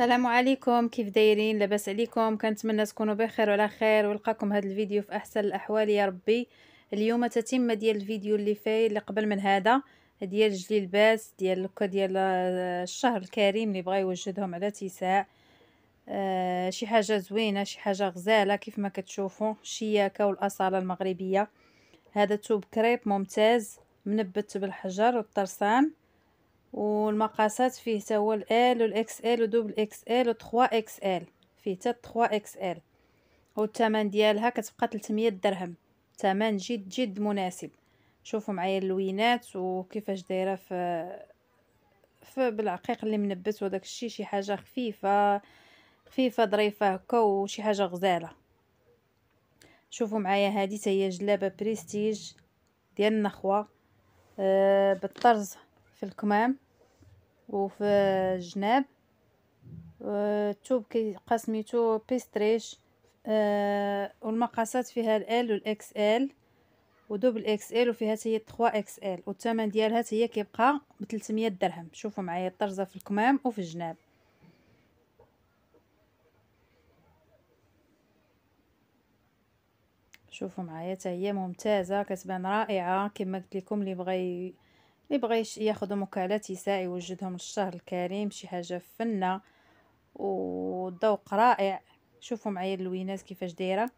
السلام عليكم كيف دايرين لاباس عليكم كنتمنى تكونوا بخير وعلى خير ولقاكم هذا الفيديو في احسن الاحوال يا ربي اليوم تتمه ديال الفيديو اللي فاي اللي قبل من هذا ديال جلي الباس ديال لوكا ديال آه، الشهر الكريم اللي بغا يوجدهم على تيساع آه شي حاجه زوينه شي حاجه غزاله كيف ما كتشوفوا الشياكه والاصاله المغربيه هذا توب كريب ممتاز منبت بالحجر والطرسان والمقاسات فيه تا هو الال والاكس ال ودوبل اكس ال و 3 اكس ال فيه تا 3 اكس ال والثمن ديالها كتبقى 300 درهم ثمن جد جد مناسب شوفوا معايا اللوينات وكيفاش دايره في في بالعقيق اللي منبت وداك الشيء شي حاجه خفيفه خفيفه ظريفه هكا وشي حاجه غزاله شوفوا معايا هذه هي جلابه بريستيج ديال النخوه آه بالطرز في الكمام وفي الجناب التوب آه، كيبقى سميتو بيستريش آه والمقاسات فيها الال والاكس ال ودوبل اكس ال وفيها هي 3 اكس ال والثمن ديالها هي كيبقى ب 300 درهم شوفوا معايا الطرزه في الكمام وفي الجناب شوفوا معايا حتى هي ممتازه كتبان رائعه كما قلت لكم اللي بغى اللي بغى ياخذ مكالات يساع يوجدهم للشهر الكريم شي حاجه فنه وذوق رائع شوفوا معايا اللوينات كيفاش دايره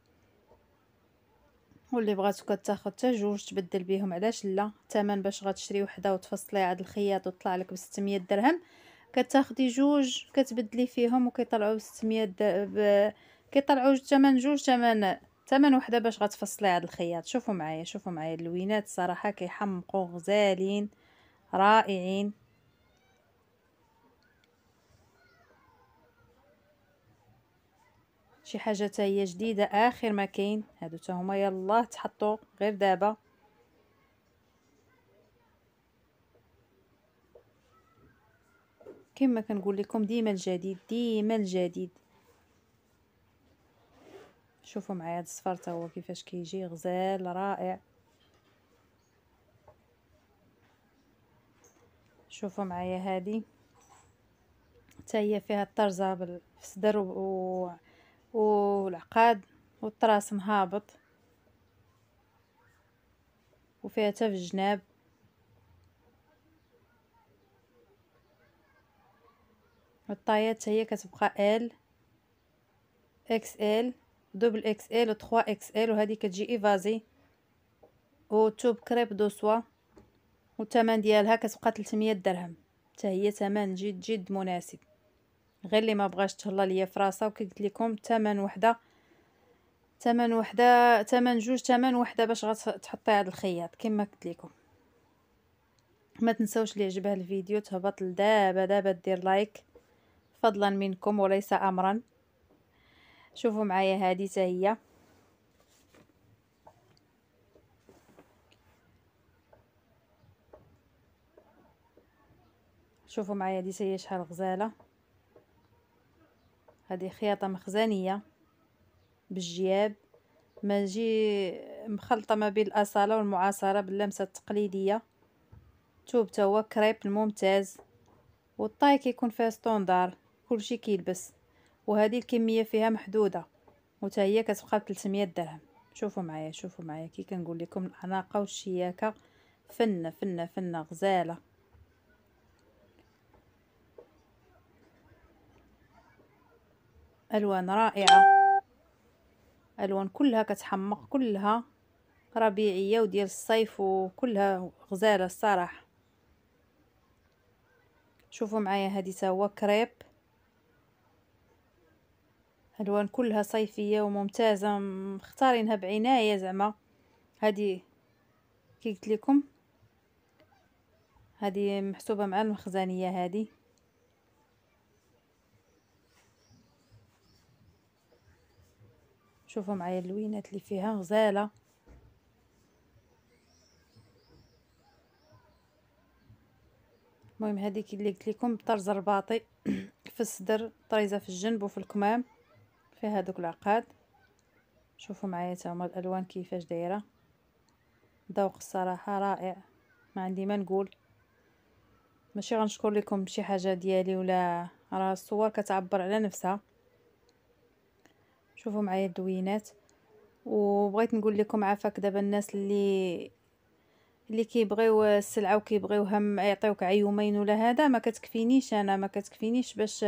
واللي بغاتو كتاخد حتى جوج تبدل بيهم علاش لا الثمن باش غتشري وحده وتفصلي عاد الخياط وطلع لك ب 600 درهم كتاخدي جوج كتبدلي فيهم وكيطلعوا ب 600 ب... كيطلعوا الثمن جوج ثمن ثمن وحده باش غتفصلي عاد الخياط شوفوا معايا شوفوا معايا اللوينات صراحه كيحمقوا غزالين رائعين شي حاجه تا هي جديده اخر ما كاين هادو تا هما يلاه تحطوا غير دابا كما كنقول لكم ديما الجديد ديما الجديد شوفوا معايا هاد الصفر تا هو كيفاش كيجي غزال رائع شوفوا معايا هذه حتى هي فيها الطرزه بالصدر و... والعقاد والطراس مهابط وفيها حتى في الجناب والطايات هي كتبقى ال اكس ال دوبل اكس ال و 3 اكس ال وهذه كتجي ايفازي و توب كريب دو سوا والثمن ديالها كتبقى 300 درهم حتى هي ثمن جد جد مناسب غير اللي ما بغاش تهلا ليا في راسها وكقلت لكم ثمن وحده ثمن وحده ثمن جوج ثمن وحده باش غتحطي هذا الخياط كما قلت لكم ما تنساوش اللي عجبها الفيديو تهبط لدابا دابا دير لايك فضلا منكم وليس امرا شوفوا معايا هذه حتى شوفوا معايا دي سي شحال غزاله هذه خياطه مخزنيه بالجياب ماجي مخلطه ما بين الاصاله والمعاصره باللمسه التقليديه الثوب تا هو كريب الممتاز والطاي كيكون فيها ستوندار كلشي كيلبس وهذه الكميه فيها محدوده وتا هي كتبقى ب 300 درهم شوفوا معايا شوفوا معايا كي كنقول لكم الاناقه والشياكه فنه فنه فنه غزاله الوان رائعه الوان كلها كتحمق كلها ربيعيه وديال الصيف وكلها غزاله الصراحه شوفوا معايا هذه تا هو كريب الوان كلها صيفيه وممتازه مختارينها بعنايه زعما هذه كي قلت لكم هذه محسوبه مع المخزنيه هذه شوفوا معايا اللوينات اللي فيها غزاله المهم هذيك اللي قلت لكم طرز رباطي في الصدر طريزه في الجنب وفي الكمام فيها هذوك العقاد شوفوا معايا هما الالوان كيفاش دايره ذوق الصراحه رائع ما عندي ما نقول ماشي غنشكر لكم شي حاجه ديالي ولا راه الصور كتعبر على نفسها شوفوا معايا الدوينات وبغيت نقول لكم عافاك دابا الناس اللي اللي كيبغيو السلعه وكيبغيوها يعطيوك عيومين ولا هذا ما كتكفينيش انا ما كتكفينيش باش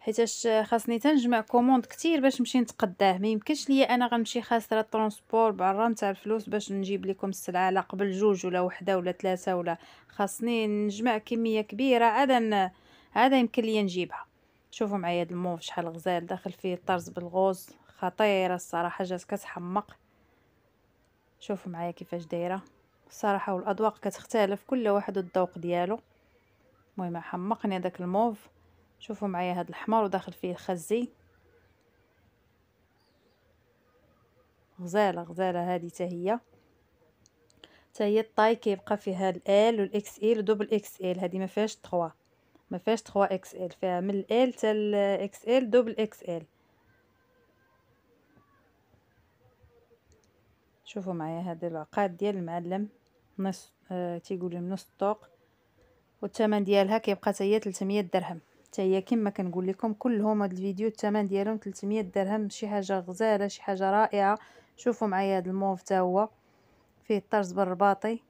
حيتاش خاصني تنجمع كوموند كتير باش نمشي نتقداه ما يمكنش ليا انا غنمشي خاسره الترونسبور برا نتاع الفلوس باش نجيب لكم السلعه لا قبل جوج ولا وحده ولا ثلاثه ولا خاصني نجمع كميه كبيره عاد هذا يمكن ليا نجيبها شوفوا معايا هذا الموف شحال غزال داخل فيه الطرز بالغوز خطيرة الصراحة جات كتحمق شوفوا معايا كيفاش دايره الصراحه والاذواق كتختلف كل واحد الذوق ديالو المهم حمقني داك الموف شوفوا معايا هذا الاحمر وداخل فيه الخزي غزاله غزاله هذه حتى هي حتى هي الطاي كيبقى فيها الال والاكس ال ودوبل اكس ال هذه ما فيهاش 3 ما فيهاش 3 اكس ال فيها من الال حتى الاكس ال دوبل اكس ال شوفوا معايا هاد العقاد ديال المعلم نص آه تيقول لهم نص الطوق والثمن ديالها كيبقى حتى هي 300 درهم حتى هي كما كنقول لكم كلهم هاد الفيديو الثمن ديالهم 300 درهم شي حاجه غزاله شي حاجه رائعه شوفوا معايا هاد الموف حتى هو فيه الطرز بالرباطي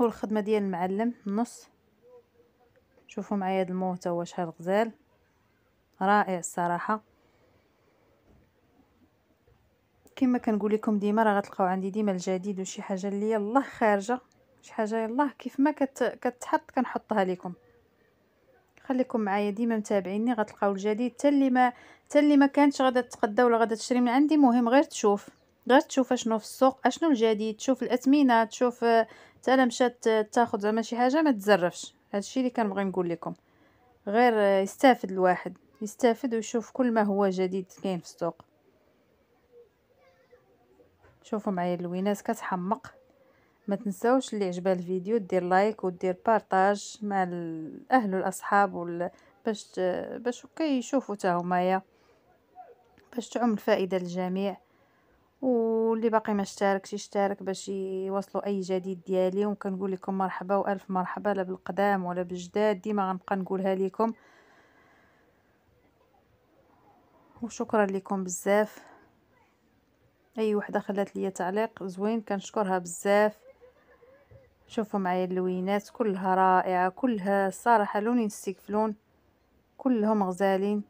والخدمه ديال المعلم نص شوفوا معايا هاد الموف حتى هو شحال غزال رائع الصراحه كما كنقول لكم ديما راه غتلقاو عندي ديما الجديد وشي حاجه اللي يلاه خارجه شي حاجه يلاه كيف ما كت... كتحط كنحطها لكم خليكم معايا ديما متابعيني غتلقاو الجديد حتى اللي ما حتى اللي ما كانتش غادا تتقدا ولا غادا تشري من عندي مهم غير تشوف غير تشوف اشنو في السوق اشنو الجديد تشوف الاثمنه تشوف حتى الا مشات تاخذ زعما شي حاجه ما تزرفش هادشي اللي كنبغي نقول لكم غير يستافد الواحد يستافد ويشوف كل ما هو جديد كاين في السوق شوفوا معايا اللوينات كتحمق ما تنساوش اللي عجبها الفيديو دير لايك ودير بارطاج مع الاهل والاصحاب وال... باش باش كيشوفوا يشوفوا حتى همايا باش تعم الفائده للجميع واللي باقي ما اشتركش يشترك باش يوصلوا اي جديد ديالي وكنقول لكم مرحبا والف مرحبا لا بالقدام ولا بالجداد ديما غنبقى نقولها لكم وشكرا لكم بزاف اي وحده خلات ليا تعليق زوين كنشكرها بزاف شوفوا معايا اللوينات كلها رائعه كلها الصراحه لونين السيكفلون كلهم غزالين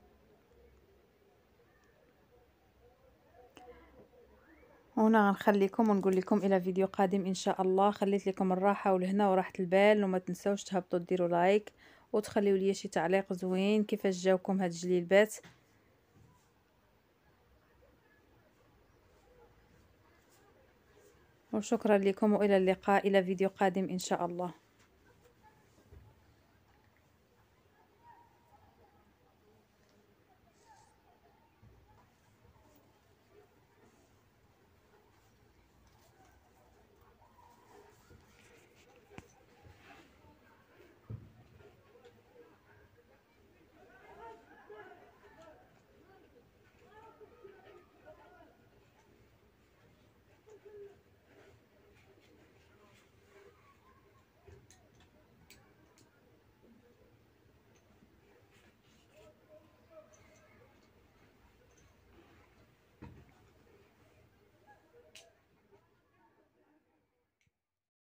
هنا غنخليكم ونقول لكم الى فيديو قادم ان شاء الله خليت لكم الراحه ولهنا وراحه البال وما تنساوش تهبطوا ديروا لايك وتخليوا لي شي تعليق زوين كيفاش جاوكم هاد الجليبات وشكرا لكم وإلى اللقاء إلى فيديو قادم إن شاء الله